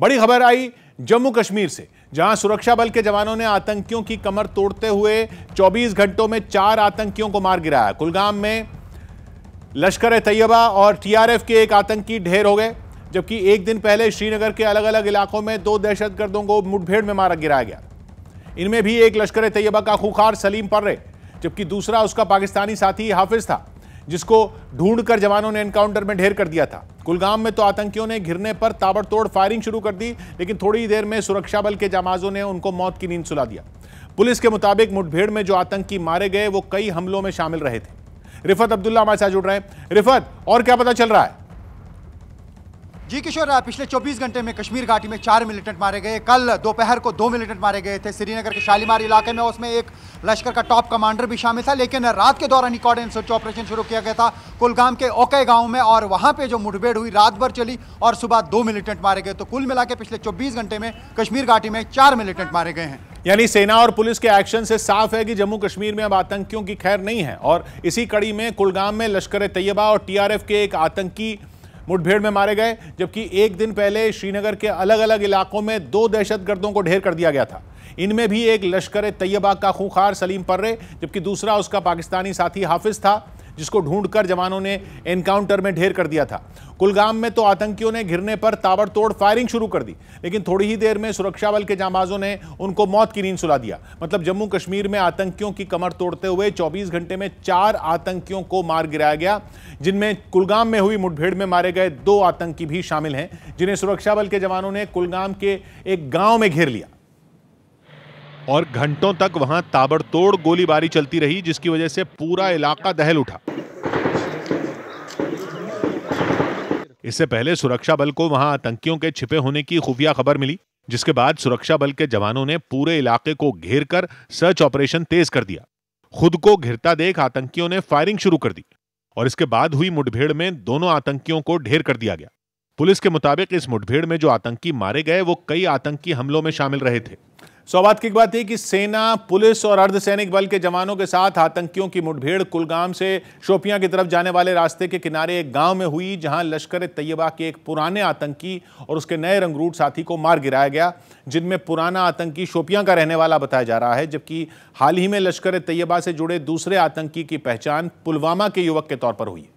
बड़ी खबर आई जम्मू कश्मीर से जहां सुरक्षा बल के जवानों ने आतंकियों की कमर तोड़ते हुए 24 घंटों में चार आतंकियों को मार गिराया कुलगाम में लश्कर ए तैयबा और टीआरएफ के एक आतंकी ढेर हो गए जबकि एक दिन पहले श्रीनगर के अलग अलग इलाकों में दो दहशतगर्दों को मुठभेड़ में मारा गिराया गया इनमें भी एक लश्कर ए तैयबा का खुखार सलीम पर्रे जबकि दूसरा उसका पाकिस्तानी साथी हाफिज था जिसको ढूंढकर जवानों ने एनकाउंटर में ढेर कर दिया था कुलगाम में तो आतंकियों ने घिरने पर ताबड़तोड़ फायरिंग शुरू कर दी लेकिन थोड़ी देर में सुरक्षा बल के जमाजों ने उनको मौत की नींद सुला दिया पुलिस के मुताबिक मुठभेड़ में जो आतंकी मारे गए वो कई हमलों में शामिल रहे थे रिफत अब्दुल्ला हमारे साथ जुड़ रहे हैं रिफत और क्या पता चल रहा है जी किशोर पिछले 24 घंटे में कश्मीर घाटी में चार मिलिटेंट मारे गए कल दोपहर को दो मिलिटेंट मारे गए थे श्रीनगर के शालीमार इलाके में उसमें एक लश्कर का टॉप कमांडर भी शामिल था लेकिन रात के दौरान ही सर्च ऑपरेशन शुरू किया गया था कुलगाम के ओके गांव में और वहां पे जो मुठभेड़ हुई रात भर चली और सुबह दो मिलिटेंट मारे गए तो कुल मिला पिछले चौबीस घंटे में कश्मीर घाटी में चार मिलिटेंट मारे गए हैं यानी सेना और पुलिस के एक्शन से साफ है कि जम्मू कश्मीर में अब आतंकियों की खैर नहीं है और इसी कड़ी में कुलगाम में लश्कर तैयबा और टीआरएफ के एक आतंकी मुठभेड़ में मारे गए जबकि एक दिन पहले श्रीनगर के अलग अलग इलाकों में दो दहशतगर्दों को ढेर कर दिया गया था इनमें भी एक लश्कर तैयबा का खूंखार सलीम पर्रे जबकि दूसरा उसका पाकिस्तानी साथी हाफिज था जिसको ढूंढकर जवानों ने एनकाउंटर में ढेर कर दिया था कुलगाम में तो आतंकियों ने घिरने पर ताबड़तोड़ फायरिंग शुरू कर दी लेकिन थोड़ी ही देर में सुरक्षा बल के जांबाजों ने उनको मौत की नींद सुला दिया मतलब जम्मू कश्मीर में आतंकियों की कमर तोड़ते हुए चौबीस घंटे में चार आतंकियों को मार गिराया गया जिनमें कुलगाम में हुई मुठभेड़ में मारे गए दो आतंकी भी शामिल हैं जिन्हें सुरक्षा बल के जवानों ने कुलगाम के एक गाँव में घेर लिया और घंटों तक वहां ताबड़तोड़ गोलीबारी चलती रही जिसकी वजह से पूरा इलाका दहल उठा इससे पहले सुरक्षा बल को वहां आतंकियों के छिपे होने की खुफिया खबर मिली जिसके बाद सुरक्षा बल के जवानों ने पूरे इलाके को घेर कर सर्च ऑपरेशन तेज कर दिया खुद को घिरता देख आतंकियों ने फायरिंग शुरू कर दी और इसके बाद हुई मुठभेड़ में दोनों आतंकियों को ढेर कर दिया गया पुलिस के मुताबिक इस मुठभेड़ में जो आतंकी मारे गए वो कई आतंकी हमलों में शामिल रहे थे सौबात की बात है कि सेना पुलिस और अर्धसैनिक बल के जवानों के साथ आतंकियों की मुठभेड़ कुलगाम से शोपियां की तरफ जाने वाले रास्ते के किनारे एक गांव में हुई जहां लश्कर तैयबा के एक पुराने आतंकी और उसके नए रंगरूट साथी को मार गिराया गया जिनमें पुराना आतंकी शोपियां का रहने वाला बताया जा रहा है जबकि हाल ही में लश्कर तैयबा से जुड़े दूसरे आतंकी की पहचान पुलवामा के युवक के तौर पर हुई है